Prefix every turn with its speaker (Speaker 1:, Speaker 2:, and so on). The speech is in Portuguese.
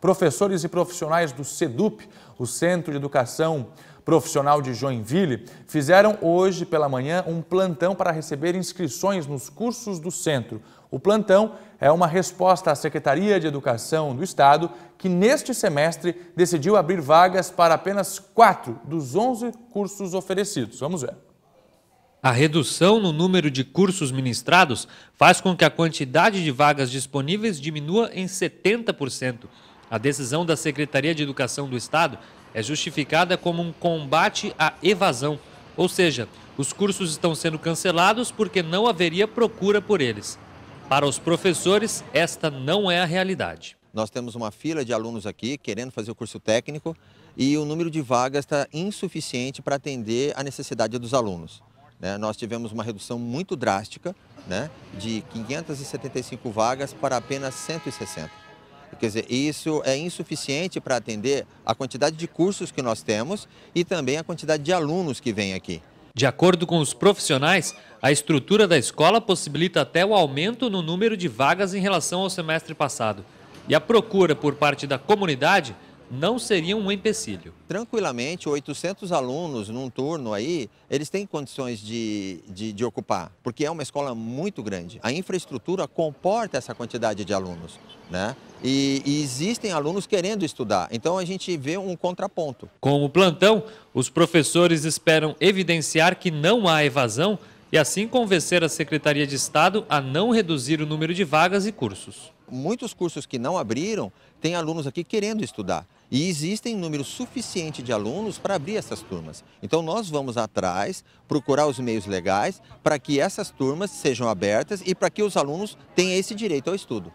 Speaker 1: Professores e profissionais do SEDUP, o Centro de Educação Profissional de Joinville, fizeram hoje pela manhã um plantão para receber inscrições nos cursos do centro. O plantão é uma resposta à Secretaria de Educação do Estado, que neste semestre decidiu abrir vagas para apenas quatro dos 11 cursos oferecidos. Vamos ver.
Speaker 2: A redução no número de cursos ministrados faz com que a quantidade de vagas disponíveis diminua em 70%. A decisão da Secretaria de Educação do Estado é justificada como um combate à evasão, ou seja, os cursos estão sendo cancelados porque não haveria procura por eles. Para os professores, esta não é a realidade. Nós temos uma fila
Speaker 3: de alunos aqui querendo fazer o curso técnico e o número de vagas está insuficiente para atender a necessidade dos alunos. Né? Nós tivemos uma redução muito drástica, né? de 575 vagas para apenas 160. Quer dizer, isso é insuficiente para atender a quantidade de cursos que nós temos e também a quantidade de
Speaker 2: alunos que vem aqui. De acordo com os profissionais, a estrutura da escola possibilita até o aumento no número de vagas em relação ao semestre passado. E a procura por parte da comunidade não seriam um empecilho.
Speaker 3: Tranquilamente, 800 alunos num turno aí, eles têm condições de, de, de ocupar, porque é uma escola muito grande. A infraestrutura comporta essa quantidade de alunos, né? E, e, existem alunos querendo estudar. Então a gente vê um contraponto.
Speaker 2: Com o plantão, os professores esperam evidenciar que não há evasão e assim convencer a Secretaria de Estado a não reduzir o número de vagas e cursos.
Speaker 3: Muitos cursos que não abriram têm alunos aqui querendo estudar. E existem um número suficiente de alunos para abrir essas turmas. Então nós vamos atrás, procurar os meios legais para que essas turmas sejam abertas e para que os alunos tenham esse direito ao estudo.